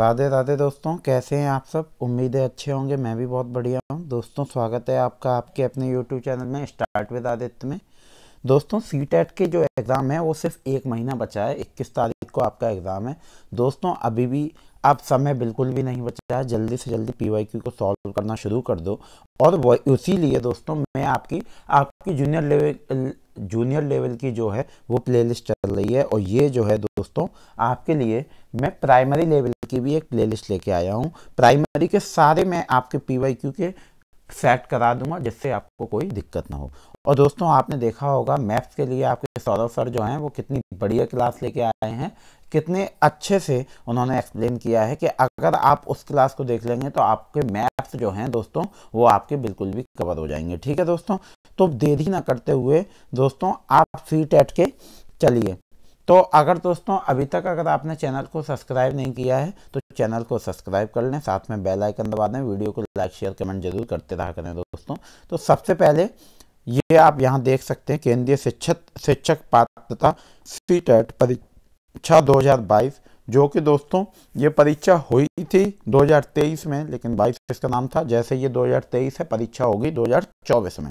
राधे राधे दोस्तों कैसे हैं आप सब उम्मीदें अच्छे होंगे मैं भी बहुत बढ़िया हूं दोस्तों स्वागत है आपका आपके अपने यूट्यूब चैनल में स्टार्ट विद आदित्य में दोस्तों सी टेट e के जो एग्ज़ाम है वो सिर्फ एक महीना बचा है इक्कीस तारीख को आपका एग्ज़ाम है दोस्तों अभी भी आप समय बिल्कुल भी नहीं बचा है जल्दी से जल्दी क्यू को सॉल्व करना शुरू कर दो और उसी लिए दोस्तों मैं आपकी आपकी जूनियर लेवल जूनियर लेवल की जो है वो प्लेलिस्ट चल रही है और ये जो है दोस्तों आपके लिए मैं प्राइमरी लेवल की भी एक प्लेलिस्ट लेके आया हूँ प्राइमरी के सारे मैं आपके पी के सेट करा दूंगा जिससे आपको कोई दिक्कत ना हो और दोस्तों आपने देखा होगा मैथ्स के लिए आपके सौरभ सर जो हैं वो कितनी बढ़िया क्लास लेके आए हैं कितने अच्छे से उन्होंने एक्सप्लेन किया है कि अगर आप उस क्लास को देख लेंगे तो आपके मैथ्स जो हैं दोस्तों वो आपके बिल्कुल भी कवर हो जाएंगे ठीक है दोस्तों तो देरी ना करते हुए दोस्तों आप सी टेट के चलिए तो अगर दोस्तों अभी तक अगर आपने चैनल को सब्सक्राइब नहीं किया है तो चैनल को सब्सक्राइब कर लें साथ में बेल आइकन दबा दें वीडियो को लाइक शेयर कमेंट जरूर करते रहा करें दोस्तों तो सबसे पहले ये आप यहाँ देख सकते हैं केंद्रीय शिक्षक शिक्षक पात्रता सी टेट परीक्षा 2022 जो कि दोस्तों ये परीक्षा हुई थी 2023 में लेकिन 22 इसका नाम था जैसे ये 2023 है परीक्षा होगी 2024 में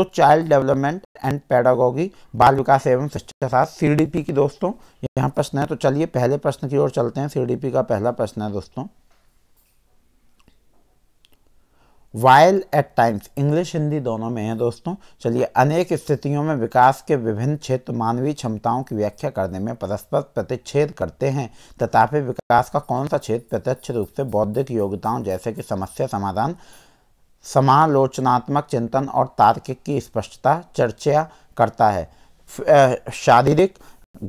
तो चाइल्ड डेवलपमेंट एंड पैडागोगी बाल विकास एवं शिक्षाशास्त्र सीडीपी की दोस्तों यहाँ प्रश्न है तो चलिए पहले प्रश्न की ओर चलते हैं सीडीपी का पहला प्रश्न है दोस्तों while at times English Hindi दोनों में है दोस्तों चलिए अनेक स्थितियों में विकास के विभिन्न क्षेत्र मानवीय क्षमताओं की व्याख्या करने में परस्पर प्रतिच्छेद करते हैं तथापि विकास का कौन सा क्षेत्र प्रत्यक्ष रूप से बौद्धिक योग्यताओं जैसे कि समस्या समाधान समालोचनात्मक चिंतन और तार्किक की स्पष्टता चर्चा करता है शारीरिक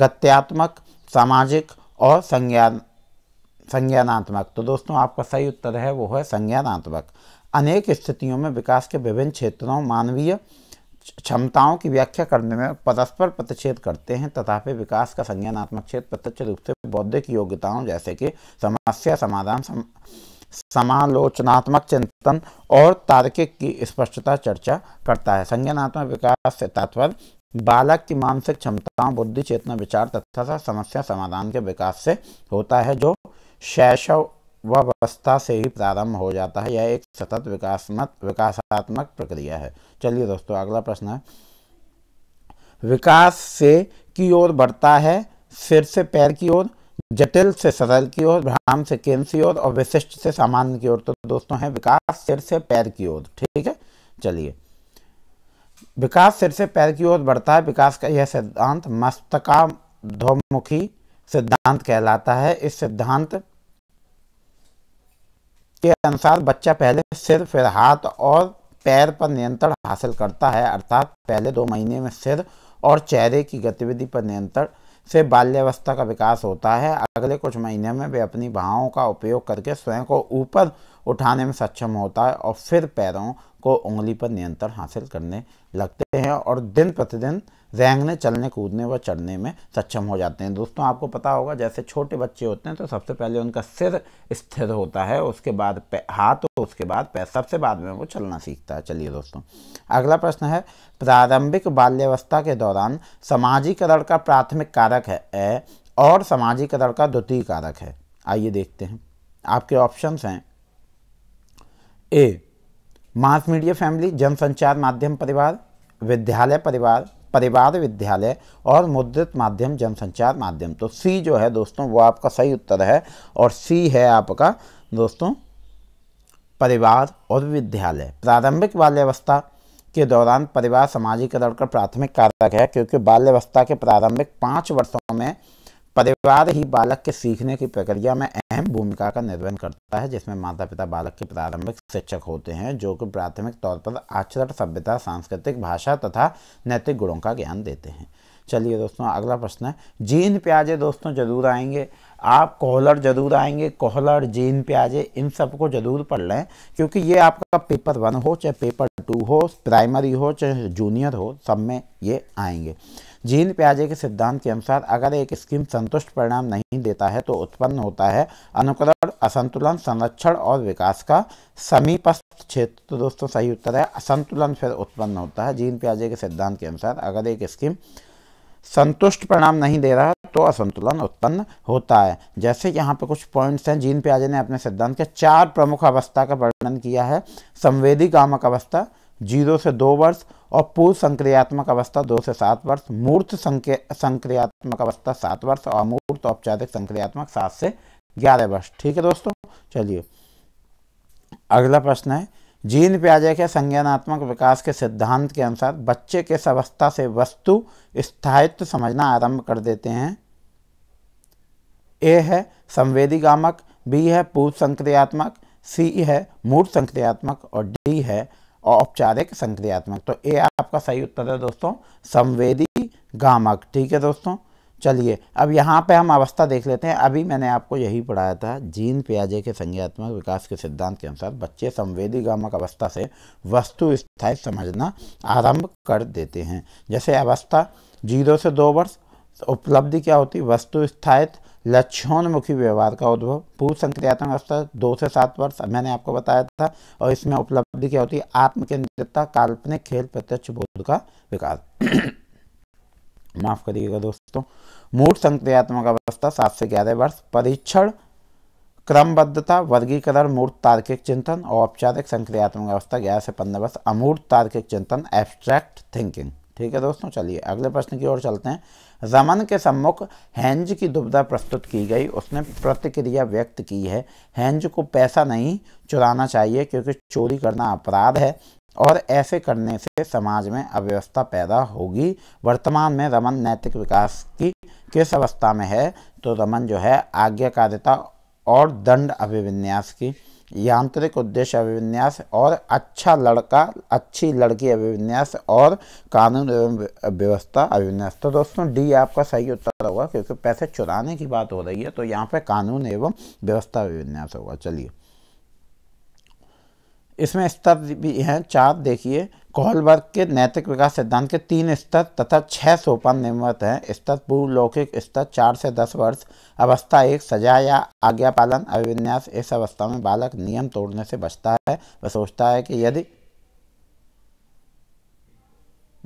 गत्यात्मक सामाजिक और संज्ञान संज्ञानात्मक तो दोस्तों आपका सही उत्तर है वो है संज्ञानात्मक अनेक स्थितियों में विकास के विभिन्न क्षेत्रों मानवीय क्षमताओं की व्याख्या करने में परस्पर प्रतिच्छेद करते हैं तथापि विकास का संज्ञानात्मक क्षेत्र प्रत्यक्ष रूप से बौद्धिक योग्यताओं जैसे कि समस्या समाधान सम, समालोचनात्मक चिंतन और तार्किक की स्पष्टता चर्चा करता है संज्ञानात्मक विकास से तात्पर्य बालक की मानसिक क्षमताओं बुद्धि चेतना विचार तथा समस्या समाधान के विकास से होता है जो शैशव वस्था से ही प्रारंभ हो जाता है यह एक सतत विकासमत विकासात्मक प्रक्रिया है चलिए दोस्तों अगला प्रश्न है विकास से की ओर बढ़ता है सिर से पैर की ओर जटिल से सरल की ओर भ्राम से केंद्र की ओर और विशिष्ट से सामान्य की ओर तो दोस्तों है विकास सिर से पैर की ओर ठीक है चलिए विकास सिर से पैर की ओर बढ़ता है विकास का यह सिद्धांत मस्तका ध्वमुखी सिद्धांत कहलाता है इस सिद्धांत के अनुसार बच्चा पहले सिर फिर हाथ और पैर पर नियंत्रण हासिल करता है अर्थात पहले दो महीने में सिर और चेहरे की गतिविधि पर नियंत्रण से बाल्यावस्था का विकास होता है अगले कुछ महीने में वे अपनी बाहों का उपयोग करके स्वयं को ऊपर उठाने में सक्षम होता है और फिर पैरों को उंगली पर नियंत्रण हासिल करने लगते हैं और दिन प्रतिदिन रेंगने चलने कूदने व चढ़ने में सक्षम हो जाते हैं दोस्तों आपको पता होगा जैसे छोटे बच्चे होते हैं तो सबसे पहले उनका सिर स्थिर होता है उसके बाद हाथ तो उसके बाद सबसे बाद में वो चलना सीखता है चलिए दोस्तों अगला प्रश्न है प्रारंभिक बाल्यावस्था के दौरान सामाजिकरण का प्राथमिक कारक है ए और सामाजिकरण का द्वितीय कारक है आइए देखते हैं आपके ऑप्शंस हैं ए मास मीडिया फैमिली जनसंचार माध्यम परिवार विद्यालय परिवार परिवार विद्यालय और मुद्रित माध्यम जनसंचार माध्यम तो सी जो है दोस्तों वो आपका सही उत्तर है और सी है आपका दोस्तों परिवार और विद्यालय प्रारंभिक बाल्यावस्था के दौरान परिवार समाजीकरण का प्राथमिक कारक है क्योंकि बाल्यावस्था के प्रारंभिक पाँच वर्षों में परिवार ही बालक के सीखने की प्रक्रिया में अहम भूमिका का निर्वहन करता है जिसमें माता पिता बालक के प्रारंभिक शिक्षक होते हैं जो कि प्राथमिक तौर पर आचरण सभ्यता सांस्कृतिक भाषा तथा नैतिक गुणों का ज्ञान देते हैं चलिए दोस्तों अगला प्रश्न है जीन प्याजे दोस्तों जरूर आएंगे आप कोहलर जरूर आएंगे कोहलर जीन प्याजे इन सबको जरूर पढ़ लें क्योंकि ये आपका पेपर वन हो चाहे पेपर टू हो प्राइमरी हो चाहे जूनियर हो सब में ये आएंगे जीन प्याजे के सिद्धांत के अनुसार अगर एक स्कीम संतुष्ट परिणाम नहीं देता है तो उत्पन्न होता है अनुकरण असंतुलन संरक्षण और विकास का समीपस्थ क्षेत्र तो दोस्तों सही उत्तर है असंतुलन फिर उत्पन्न होता है जीन प्याजे के सिद्धांत के अनुसार अगर एक स्कीम संतुष्ट परिणाम नहीं दे रहा तो असंतुलन उत्पन्न होता है जैसे यहाँ पे कुछ पॉइंट्स हैं जीन प्याजे ने अपने सिद्धांत के चार प्रमुख अवस्था का वर्णन किया है संवेदी कामक अवस्था जीरो से दो वर्ष और पूर्व संक्रियात्मक अवस्था दो से सात वर्ष मूर्त संक्रियात्मक अवस्था सात वर्ष और अमूर्त औपचारिक संक्रियात्मक सात से ग्यारह वर्ष ठीक है दोस्तों चलिए अगला प्रश्न है जीन प्याजे के संज्ञानात्मक विकास के सिद्धांत के अनुसार बच्चे के अवस्था से वस्तु स्थायित्व समझना आरंभ कर देते हैं ए है संवेदी गामक बी है पूर्व संक्रियात्मक सी है मूर्त संक्रियात्मक और डी है औपचारिक संक्रियात्मक तो ए आपका सही उत्तर है दोस्तों संवेदी गामक ठीक है दोस्तों चलिए अब यहाँ पे हम अवस्था देख लेते हैं अभी मैंने आपको यही पढ़ाया था जीन प्याजे के संज्ञात्मक विकास के सिद्धांत के अनुसार बच्चे संवेदी गामक अवस्था से वस्तु स्थायी समझना आरंभ कर देते हैं जैसे अवस्था जीरो से दो वर्ष उपलब्धि क्या होती वस्तु स्थायित्व लक्षणमुखी व्यवहार का उद्भव पूर्व संक्रियात्मक अवस्था दो से सात वर्ष मैंने आपको बताया था और इसमें उपलब्धि क्या होती है आत्मकेंद्रितता काल्पनिक खेल प्रत्यक्ष बोध का विकास माफ करिएगा दोस्तों मूर्ख संक्रियात्मक अवस्था सात से ग्यारह वर्ष परीक्षण क्रमबद्धता वर्गीकरण मूर्त तार्किक चिंतन और औपचारिक संक्रियात्मक अवस्था ग्यारह से पंद्रह वर्ष अमूर्त तार्किक चिंतन एब्स्ट्रैक्ट थिंकिंग ठीक है दोस्तों चलिए अगले प्रश्न की ओर चलते हैं रमन के सम्मुख हैंज की दुविधा प्रस्तुत की गई उसने प्रतिक्रिया व्यक्त की है हैंज को पैसा नहीं चुराना चाहिए क्योंकि चोरी करना अपराध है और ऐसे करने से समाज में अव्यवस्था पैदा होगी वर्तमान में रमन नैतिक विकास की किस अवस्था में है तो रमन जो है आज्ञाकारिता और दंड अभिविन्यास की यांत्रिक उद्देश्य अभिविन्यास और अच्छा लड़का अच्छी लड़की अभिविन्यास और कानून एवं व्यवस्था अभिविन्यास तो दोस्तों डी आपका सही उत्तर होगा क्योंकि पैसे चुराने की बात हो रही है तो यहाँ पे कानून एवं व्यवस्था अभिविन्यास होगा चलिए इसमें स्तर भी हैं चार देखिए कोहलबर्ग के नैतिक विकास सिद्धांत के तीन स्तर तथा छह सोपान निर्मित हैं स्तर पूर्व लौकिक स्तर चार से दस वर्ष अवस्था एक सजा या आज्ञा पालन अभिविन्यास इस अवस्था में बालक नियम तोड़ने से बचता है वह सोचता है कि यदि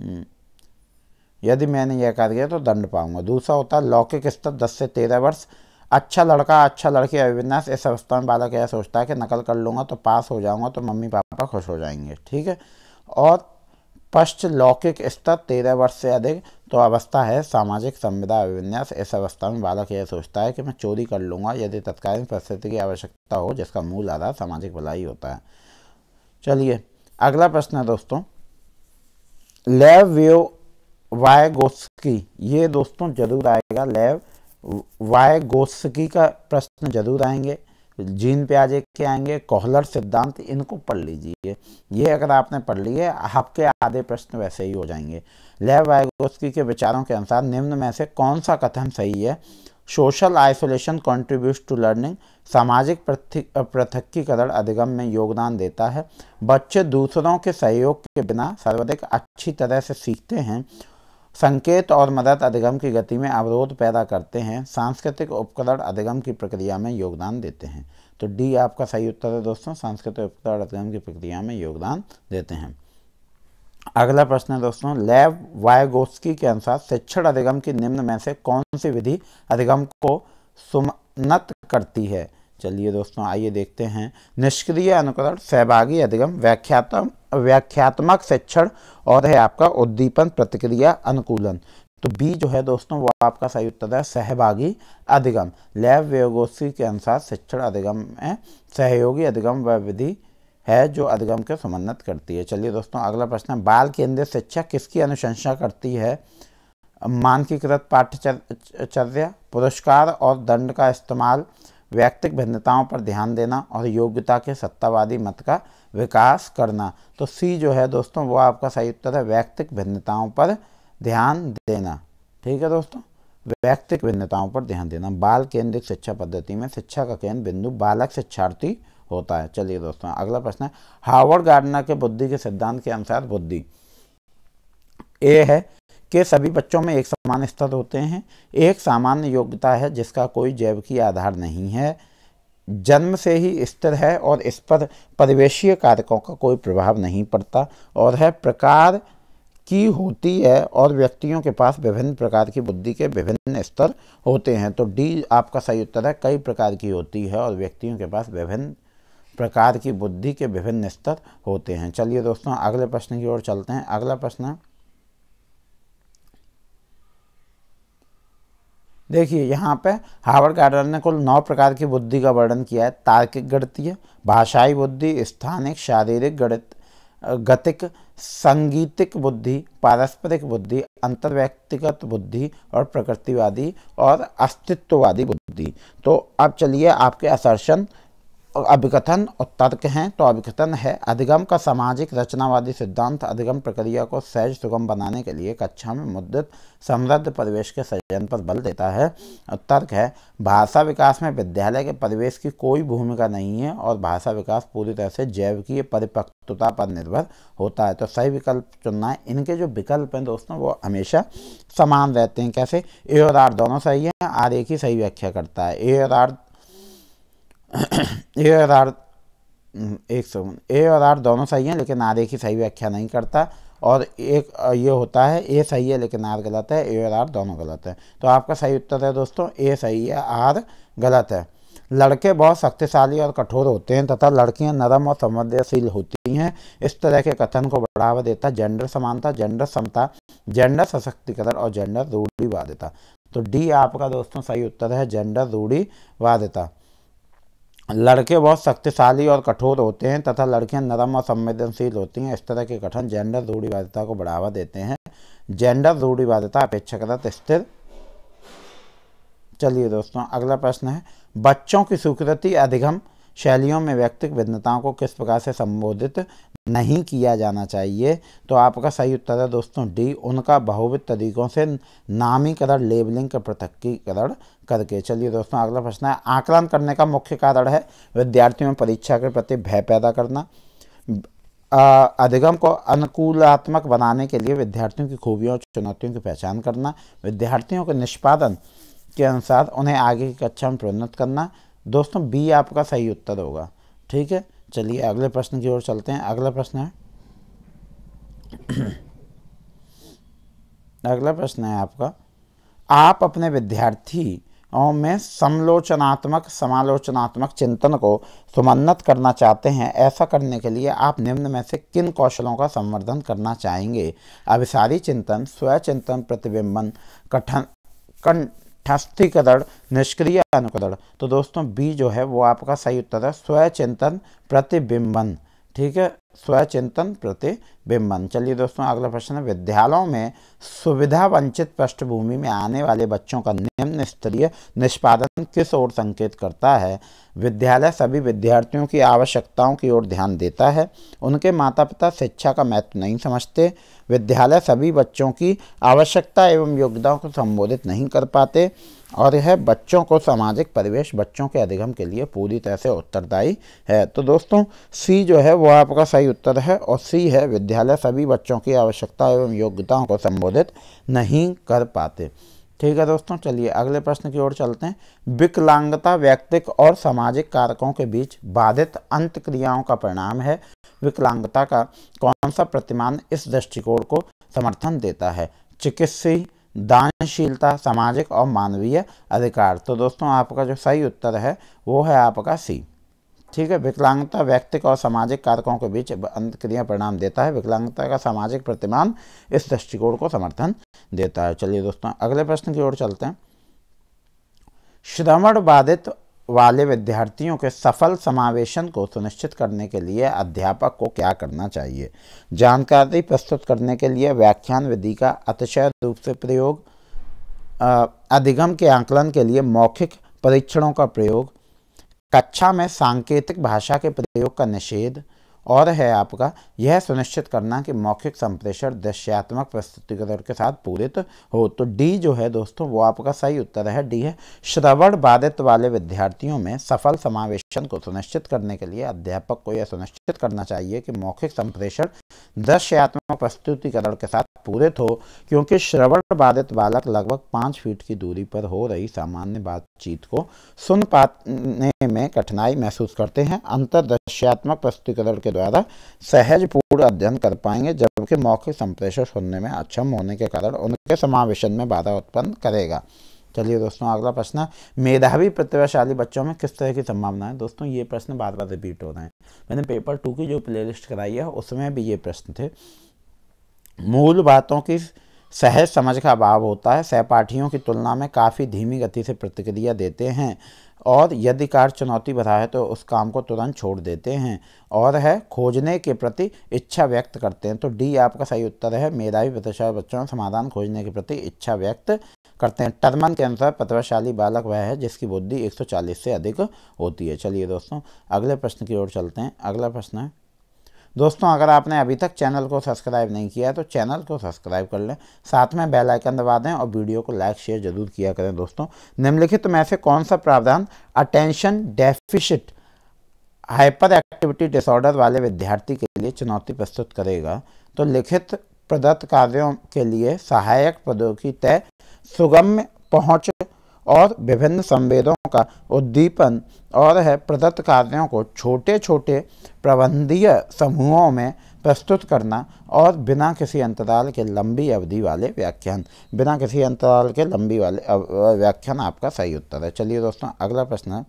हम्म, यदि मैंने यह कर दिया तो दंड पाऊंगा दूसरा होता है लौकिक स्तर दस से तेरह वर्ष अच्छा लड़का अच्छा लड़की अविनाश इस अवस्था में बालक यह सोचता है कि नकल कर लूँगा तो पास हो जाऊँगा तो मम्मी पापा खुश हो जाएंगे ठीक है और पश्च लौकिक स्तर तेरह वर्ष से अधिक तो अवस्था है सामाजिक संविदा अविन्यास इस अवस्था में बालक यह सोचता है कि मैं चोरी कर लूँगा यदि तत्कालीन परिस्थिति की आवश्यकता हो जिसका मूल आधार सामाजिक भलाई होता है चलिए अगला प्रश्न है दोस्तों लेव व्यव वाय गोस्की ये दोस्तों जरूर आएगा लेव वाय गोस्की का प्रश्न जरूर आएंगे जीन प्याजे के आएंगे कोहलर सिद्धांत इनको पढ़ लीजिए ये अगर आपने पढ़ लिए आपके आधे प्रश्न वैसे ही हो जाएंगे लेव वायगोस्की के विचारों के अनुसार निम्न में से कौन सा कथन सही है social isolation contribute to learning सामाजिक पृथकीकरण अधिगम में योगदान देता है बच्चे दूसरों के सहयोग के बिना सर्वाधिक अच्छी तरह से सीखते हैं संकेत और मदद अधिगम की गति में अवरोध पैदा करते हैं सांस्कृतिक उपकरण अधिगम की प्रक्रिया में योगदान देते हैं तो डी आपका सही उत्तर है दोस्तों सांस्कृतिक उपकरण अधिगम की प्रक्रिया में योगदान देते हैं अगला प्रश्न है दोस्तों लैब वायगोस्की के अनुसार शिक्षण अधिगम की निम्न में से कौन सी विधि अधिगम को सुमनत करती है चलिए दोस्तों आइए देखते हैं निष्क्रिय अनुकरण सहभागी अधिगम व्याख्यात्म व्याख्यात्मक शिक्षण और है आपका उद्दीपन प्रतिक्रिया अनुकूलन तो बी जो है दोस्तों वो आपका सही उत्तर है सहभागी अधिगम लैब व्यगोसी के अनुसार शिक्षण अधिगम में सहयोगी अधिगम व विधि है जो अधिगम के समन्वित करती है चलिए दोस्तों अगला प्रश्न है बाल केंद्रित शिक्षा किसकी अनुशंसा करती है मानकीकृत पाठ्यचर्य पुरस्कार और दंड का इस्तेमाल व्यक्तिक भिन्नताओं पर ध्यान देना और योग्यता के सत्तावादी मत का विकास करना तो सी जो है दोस्तों वो आपका सही उत्तर है व्यक्तिक भिन्नताओं पर ध्यान देना ठीक है दोस्तों व्यक्तिक भिन्नताओं पर ध्यान देना बाल केंद्रित शिक्षा पद्धति में शिक्षा का केंद्र बिंदु बालक शिक्षार्थी होता है चलिए दोस्तों अगला प्रश्न है हार्वर्ड गार्डनर के बुद्धि के सिद्धांत के अनुसार बुद्धि ए है कि सभी बच्चों में एक समान स्तर होते हैं एक सामान्य योग्यता है जिसका कोई जैव की आधार नहीं है जन्म से ही स्थिर है और इस पर परिवेशीय कारकों का कोई प्रभाव नहीं पड़ता और है प्रकार की होती है और व्यक्तियों के पास विभिन्न प्रकार की बुद्धि के विभिन्न स्तर होते हैं तो डी आपका सही उत्तर है कई प्रकार की होती है और व्यक्तियों के पास विभिन्न प्रकार की बुद्धि के विभिन्न स्तर होते हैं चलिए दोस्तों अगले प्रश्न की ओर चलते हैं अगला प्रश्न देखिए यहाँ पे हावर्ड गार्डन ने कुल नौ प्रकार की बुद्धि का वर्णन किया है तार्किक गणतीय भाषाई बुद्धि स्थानिक शारीरिक गणित गतिक संगीतिक बुद्धि पारस्परिक बुद्धि अंतर्व्यक्तिगत बुद्धि और प्रकृतिवादी और अस्तित्ववादी बुद्धि तो अब चलिए आपके असर्शन अभिकथन और तर्क हैं तो अभिकथन है अधिगम का सामाजिक रचनावादी सिद्धांत अधिगम प्रक्रिया को सहज सुगम बनाने के लिए कक्षा में मुद्रित समृद्ध परिवेश के सृजन पर बल देता है और तर्क है भाषा विकास में विद्यालय के परिवेश की कोई भूमिका नहीं है और भाषा विकास पूरी तरह से की परिपक्वता पर निर्भर होता है तो सही विकल्प चुनना है इनके जो विकल्प हैं दोस्तों वो हमेशा समान रहते हैं कैसे ए और आर दोनों सही हैं आर एक ही सही व्याख्या करता है ए और आर ए और आर एक सेकेंड ए और आर दोनों सही हैं लेकिन आर एक ही सही व्याख्या नहीं करता और एक ये होता है ए सही है लेकिन आर गलत है ए और आर दोनों गलत है तो आपका सही उत्तर है दोस्तों ए सही है आर गलत है लड़के बहुत शक्तिशाली और कठोर होते हैं तथा लड़कियां नरम और संवेदनशील होती हैं इस तरह के कथन को बढ़ावा देता जेंडर समानता जेंडर समता जेंडर सशक्तिकरण और जेंडर रूढ़िवादिता तो डी आपका दोस्तों सही उत्तर है जेंडर रूढ़िवादिता लड़के बहुत शक्तिशाली और कठोर होते हैं तथा लड़कियां नरम और संवेदनशील होती हैं इस तरह के गठन जेंडर रूढ़िवादिता को बढ़ावा देते हैं जेंडर रूढ़िवादिता अपेक्षाकृत स्थिर चलिए दोस्तों अगला प्रश्न है बच्चों की स्वीकृति अधिगम शैलियों में व्यक्तिक भिन्नताओं को किस प्रकार से संबोधित नहीं किया जाना चाहिए तो आपका सही उत्तर है दोस्तों डी उनका बहुविध तरीकों से नामीकरण लेबलिंग का पृथकीकरण करके चलिए दोस्तों अगला प्रश्न है आकलन करने का मुख्य कारण है विद्यार्थियों में परीक्षा के प्रति भय पैदा करना अधिगम को अनुकूलात्मक बनाने के लिए विद्यार्थियों की खूबियों और चुनौतियों की पहचान करना विद्यार्थियों के निष्पादन के अनुसार उन्हें आगे की कक्षा में प्रोन्नत करना दोस्तों बी आपका सही उत्तर होगा ठीक है चलिए अगले प्रश्न की ओर चलते हैं अगला प्रश्न है अगला प्रश्न है आपका आप अपने विद्यार्थी में समलोचनात्मक समालोचनात्मक चिंतन को सुमन्नत करना चाहते हैं ऐसा करने के लिए आप निम्न में से किन कौशलों का संवर्धन करना चाहेंगे अभिसारी चिंतन स्वचिंतन प्रतिबिंबन कठन कं अट्ठासी कदड़ निष्क्रिय अनुकदड़ तो दोस्तों बी जो है वो आपका सही उत्तर है स्वचिंतन प्रतिबिंबन ठीक है स्वचिंतन प्रति बिंबन चलिए दोस्तों अगला प्रश्न है विद्यालयों में सुविधा वंचित पृष्ठभूमि में आने वाले बच्चों का निम्न स्तरीय निष्पादन किस ओर संकेत करता है विद्यालय सभी विद्यार्थियों की आवश्यकताओं की ओर ध्यान देता है उनके माता पिता शिक्षा का महत्व नहीं समझते विद्यालय सभी बच्चों की आवश्यकता एवं योग्यताओं को संबोधित नहीं कर पाते और यह बच्चों को सामाजिक परिवेश बच्चों के अधिगम के लिए पूरी तरह से उत्तरदायी है तो दोस्तों सी जो है वो आपका सही उत्तर है और सी है विद्यालय सभी बच्चों की आवश्यकता एवं योग्यताओं को संबोधित नहीं कर पाते ठीक है दोस्तों चलिए अगले प्रश्न की ओर चलते हैं विकलांगता व्यक्तिक और सामाजिक कारकों के बीच बाधित अंत क्रियाओं का परिणाम है विकलांगता का कौन सा प्रतिमान इस दृष्टिकोण को समर्थन देता है चिकित्सीय दानशीलता सामाजिक और मानवीय अधिकार तो दोस्तों आपका जो सही उत्तर है वो है आपका सी ठीक है विकलांगता व्यक्तिक और सामाजिक कारकों के बीच अंतक्रिया परिणाम देता है विकलांगता का सामाजिक प्रतिमान इस दृष्टिकोण को समर्थन देता है चलिए दोस्तों अगले प्रश्न की ओर चलते हैं श्रवण बाधित वाले विद्यार्थियों के सफल समावेशन को सुनिश्चित करने के लिए अध्यापक को क्या करना चाहिए जानकारी प्रस्तुत करने के लिए व्याख्यान विधि का अतिशय रूप से प्रयोग अधिगम के आंकलन के लिए मौखिक परीक्षणों का प्रयोग कक्षा में सांकेतिक भाषा के प्रयोग का निषेध और है आपका यह सुनिश्चित करना कि मौखिक संप्रेषण दृश्यात्मक प्रस्तुतिकरण के साथ तो हो तो डी जो है दोस्तों वो आपका सही उत्तर है डी है श्रवण बाधित वाले विद्यार्थियों में सफल समावेशन को सुनिश्चित करने के लिए अध्यापक को यह सुनिश्चित करना चाहिए कि मौखिक संप्रेषण दृश्यात्मक प्रस्तुतिकरण के साथ पूरित हो क्योंकि श्रवण बाधित बालक लगभग पाँच फीट की दूरी पर हो रही सामान्य बातचीत को सुन पाने में कठिनाई महसूस करते हैं दृश्यात्मक प्रस्तुतिकरण के द्वारा सहज पूर्ण अध्ययन कर पाएंगे जबकि मौखिक संप्रेषण सुनने में अक्षम होने के कारण उनके समावेशन में बाधा उत्पन्न करेगा चलिए दोस्तों अगला प्रश्न है मेधावी प्रतिभाशाली बच्चों में किस तरह की संभावना है दोस्तों ये प्रश्न बार बार रिपीट हो रहे हैं मैंने पेपर टू की जो प्लेलिस्ट कराई है उसमें भी ये प्रश्न थे मूल बातों की सहज समझ का अभाव होता है सहपाठियों की तुलना में काफ़ी धीमी गति से प्रतिक्रिया देते हैं और यदि कार्य चुनौती भरा है तो उस काम को तुरंत छोड़ देते हैं और है खोजने के प्रति इच्छा व्यक्त करते हैं तो डी आपका सही उत्तर है मेरा भी प्रतिशत बच्चों समाधान खोजने के प्रति इच्छा व्यक्त करते हैं टर्मन के अनुसार प्रतिभाशाली बालक वह है जिसकी बुद्धि 140 से अधिक होती है चलिए दोस्तों अगले प्रश्न की ओर चलते हैं अगला प्रश्न है दोस्तों अगर आपने अभी तक चैनल को सब्सक्राइब नहीं किया है तो चैनल को सब्सक्राइब कर लें साथ में बेल आइकन दबा दें और वीडियो को लाइक शेयर जरूर किया करें दोस्तों निम्नलिखित में से कौन सा प्रावधान attention deficit hyperactivity disorder वाले विद्यार्थी के लिए चुनौती प्रस्तुत करेगा तो लिखित प्रदत्त कार्यों के लिए सहायक पदों की तय सुगम्य पहुँच और विभिन्न संवेदों का उद्दीपन और है प्रदत्त कार्यों को छोटे छोटे प्रबंधीय समूहों में प्रस्तुत करना और बिना किसी अंतराल के लंबी अवधि वाले व्याख्यान बिना किसी अंतराल के लंबी वाले व्याख्यान आपका सही उत्तर है चलिए दोस्तों अगला प्रश्न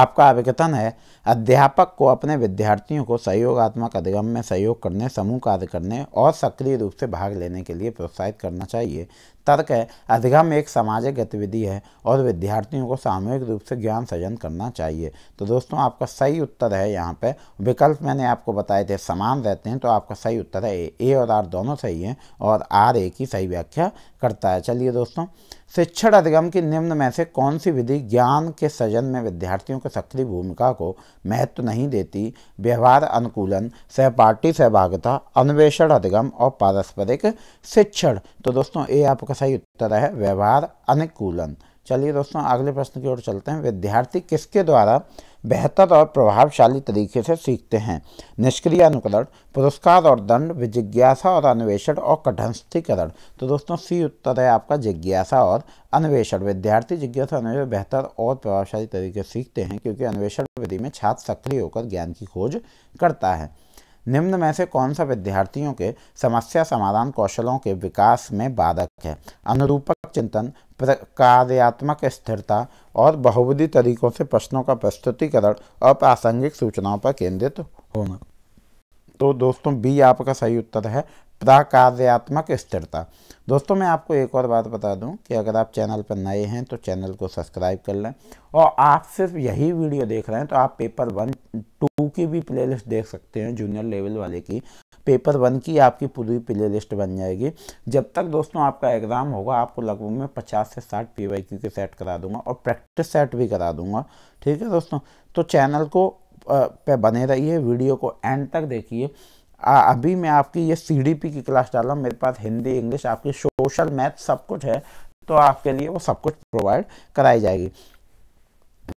आपका अभिकथन है अध्यापक को अपने विद्यार्थियों को सहयोगात्मक अधिगम में सहयोग करने समूह कार्य करने और सक्रिय रूप से भाग लेने के लिए प्रोत्साहित करना चाहिए तर्क है अधिगम एक सामाजिक गतिविधि है और विद्यार्थियों को सामूहिक रूप से ज्ञान सृजन करना चाहिए तो दोस्तों आपका सही उत्तर है यहाँ पे विकल्प मैंने आपको बताए थे समान रहते हैं तो आपका सही उत्तर है ए और आर दोनों सही हैं और आर ए की सही व्याख्या करता है चलिए दोस्तों शिक्षण अधिगम की निम्न में से कौन सी विधि ज्ञान के सृजन में विद्यार्थियों की सक्रिय भूमिका को महत्व नहीं देती व्यवहार अनुकूलन सहपाठी सहभागिता अन्वेषण अधिगम और पारस्परिक शिक्षण तो दोस्तों ये आपका सही उत्तर है व्यवहार अनुकूलन चलिए दोस्तों अगले प्रश्न की ओर चलते हैं विद्यार्थी किसके द्वारा बेहतर और प्रभावशाली तरीके से सीखते हैं निष्क्रिय अनुकरण पुरस्कार और दंड जिज्ञासा और अन्वेषण और कठिनस्थीकरण तो दोस्तों सी उत्तर है आपका जिज्ञासा और अन्वेषण विद्यार्थी जिज्ञासा अन्वेषण बेहतर और प्रभावशाली तरीके से सीखते हैं क्योंकि अन्वेषण विधि में छात्र सक्रिय होकर ज्ञान की खोज करता है निम्न में से कौन सा विद्यार्थियों के समस्या समाधान कौशलों के विकास में बाधक है अनुरूपक चिंतन कार्यात्मक स्थिरता और बहुविधि तरीकों से प्रश्नों का प्रस्तुतिकरण अप्रासंगिक सूचनाओं पर केंद्रित होना तो दोस्तों बी आपका सही उत्तर है प्राकार्यात्मक स्थिरता दोस्तों मैं आपको एक और बात बता दूं कि अगर आप चैनल पर नए हैं तो चैनल को सब्सक्राइब कर लें और आप सिर्फ यही वीडियो देख रहे हैं तो आप पेपर वन टू की भी प्लेलिस्ट देख सकते हैं जूनियर लेवल वाले की पेपर वन की आपकी पूरी प्ले लिस्ट बन जाएगी जब तक दोस्तों आपका एग्ज़ाम होगा आपको लगभग मैं पचास से साठ पी वाई क्यू के सेट करा दूंगा और प्रैक्टिस सेट भी करा दूंगा ठीक है दोस्तों तो चैनल को पे बने रहिए वीडियो को एंड तक देखिए आ, अभी मैं आपकी ये सी की क्लास डाल रहा हूँ मेरे पास हिंदी इंग्लिश आपकी सोशल मैथ सब कुछ है तो आपके लिए वो सब कुछ प्रोवाइड कराई जाएगी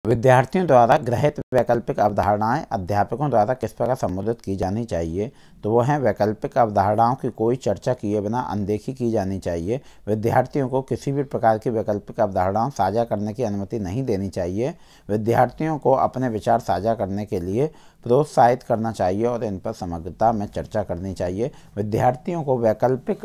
विद्यार्थियों द्वारा ग्रहित वैकल्पिक अवधारणाएं अध्यापकों द्वारा किस प्रकार संबोधित की जानी चाहिए तो वो हैं वैकल्पिक अवधारणाओं की कोई चर्चा किए बिना अनदेखी की जानी चाहिए विद्यार्थियों को किसी भी प्रकार की वैकल्पिक अवधारणाओं साझा करने की अनुमति नहीं देनी चाहिए विद्यार्थियों को अपने विचार साझा करने के लिए प्रोत्साहित करना चाहिए और इन पर समग्रता में चर्चा करनी चाहिए विद्यार्थियों को वैकल्पिक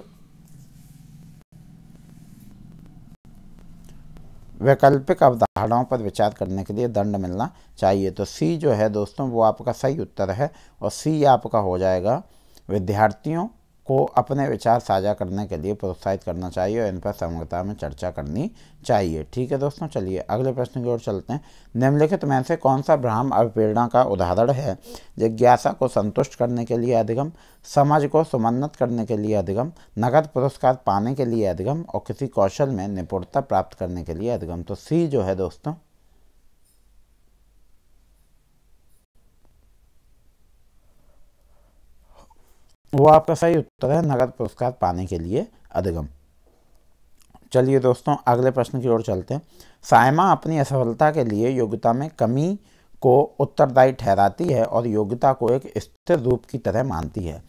वैकल्पिक अवधारणाओं पर विचार करने के लिए दंड मिलना चाहिए तो सी जो है दोस्तों वो आपका सही उत्तर है और सी आपका हो जाएगा विद्यार्थियों को अपने विचार साझा करने के लिए प्रोत्साहित करना चाहिए और इन पर समग्रता में चर्चा करनी चाहिए ठीक है दोस्तों चलिए अगले प्रश्न की ओर चलते हैं निम्नलिखित में से कौन सा ब्राह्म अवप्रेरणा का उदाहरण है जिज्ञासा को संतुष्ट करने के लिए अधिगम समाज को सुमन्नत करने के लिए अधिगम नगद पुरस्कार पाने के लिए अधिगम और किसी कौशल में निपुणता प्राप्त करने के लिए अधिगम तो सी जो है दोस्तों वो आपका सही उत्तर है नगद पुरस्कार पाने के लिए अधिगम चलिए दोस्तों अगले प्रश्न की ओर चलते हैं सायमा अपनी असफलता के लिए योग्यता में कमी को उत्तरदायी ठहराती है और योग्यता को एक स्थिर रूप की तरह मानती है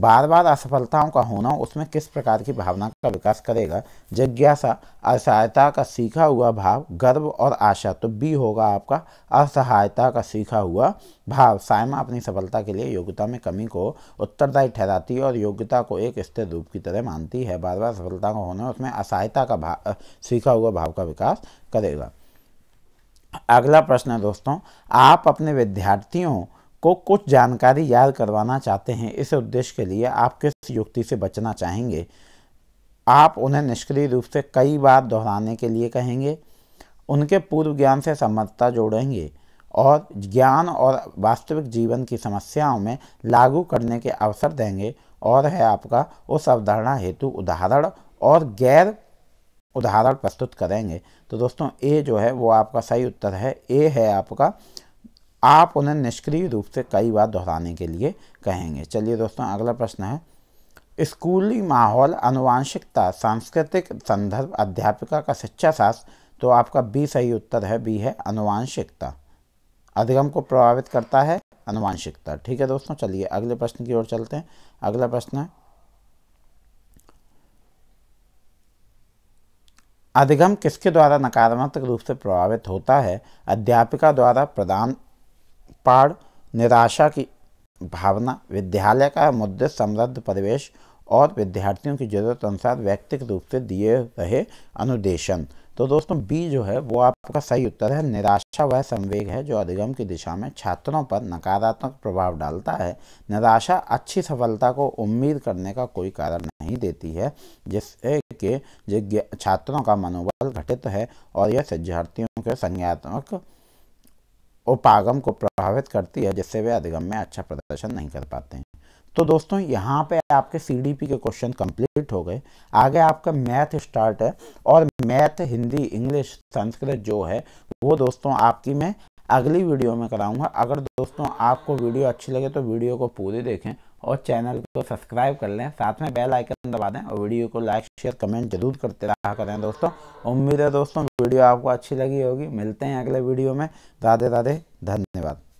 बार बार असफलताओं का होना उसमें किस प्रकार की भावना का विकास करेगा जिज्ञासा असहायता का सीखा हुआ भाव गर्व और आशा तो बी होगा आपका असहायता का सीखा हुआ भाव सायमा अपनी सफलता के लिए योग्यता में कमी को उत्तरदायी ठहराती है और योग्यता को एक स्थिर रूप की तरह मानती है बार बार सफलता का होना उसमें असहायता का भाव सीखा हुआ भाव का विकास करेगा अगला प्रश्न है दोस्तों आप अपने विद्यार्थियों को कुछ जानकारी याद करवाना चाहते हैं इस उद्देश्य के लिए आप किस युक्ति से बचना चाहेंगे आप उन्हें निष्क्रिय रूप से कई बार दोहराने के लिए कहेंगे उनके पूर्व ज्ञान से समर्थता जोड़ेंगे और ज्ञान और वास्तविक जीवन की समस्याओं में लागू करने के अवसर देंगे और है आपका उस अवधारणा हेतु उदाहरण और गैर उदाहरण प्रस्तुत करेंगे तो दोस्तों ए जो है वो आपका सही उत्तर है ए है आपका आप उन्हें निष्क्रिय रूप से कई बार दोहराने के लिए कहेंगे चलिए दोस्तों अगला प्रश्न है स्कूली माहौल अनुवांशिकता सांस्कृतिक संदर्भ अध्यापिका का शिक्षा शास्त्र तो आपका बी सही उत्तर है बी है अनुवांशिकता अधिगम को प्रभावित करता है अनुवांशिकता ठीक है दोस्तों चलिए अगले प्रश्न की ओर चलते हैं अगला प्रश्न है अधिगम किसके द्वारा नकारात्मक रूप से प्रभावित होता है अध्यापिका द्वारा प्रदान पाड़ निराशा की भावना विद्यालय का मुद्दे समृद्ध परिवेश और विद्यार्थियों की जरूरत अनुसार व्यक्तिगत रूप से दिए रहे अनुदेशन तो दोस्तों बी जो है वो आपका सही उत्तर है निराशा वह संवेग है जो अधिगम की दिशा में छात्रों पर नकारात्मक प्रभाव डालता है निराशा अच्छी सफलता को उम्मीद करने का कोई कारण नहीं देती है जिससे कि छात्रों का मनोबल घटित है और यह शिक्षार्थियों के संज्ञात्मक उपागम को प्रभावित करती है जिससे वे अधिगम में अच्छा प्रदर्शन नहीं कर पाते हैं तो दोस्तों यहाँ पे आपके सीडीपी के क्वेश्चन कंप्लीट हो गए आगे आपका मैथ स्टार्ट है और मैथ हिंदी इंग्लिश संस्कृत जो है वो दोस्तों आपकी मैं अगली वीडियो में कराऊंगा अगर दोस्तों आपको वीडियो अच्छी लगे तो वीडियो को पूरी देखें और चैनल को सब्सक्राइब कर लें साथ में बेल आइकन दबा दें और वीडियो को लाइक शेयर कमेंट जरूर करते रहा करें दोस्तों उम्मीद है दोस्तों वीडियो आपको अच्छी लगी होगी मिलते हैं अगले वीडियो में राधे राधे धन्यवाद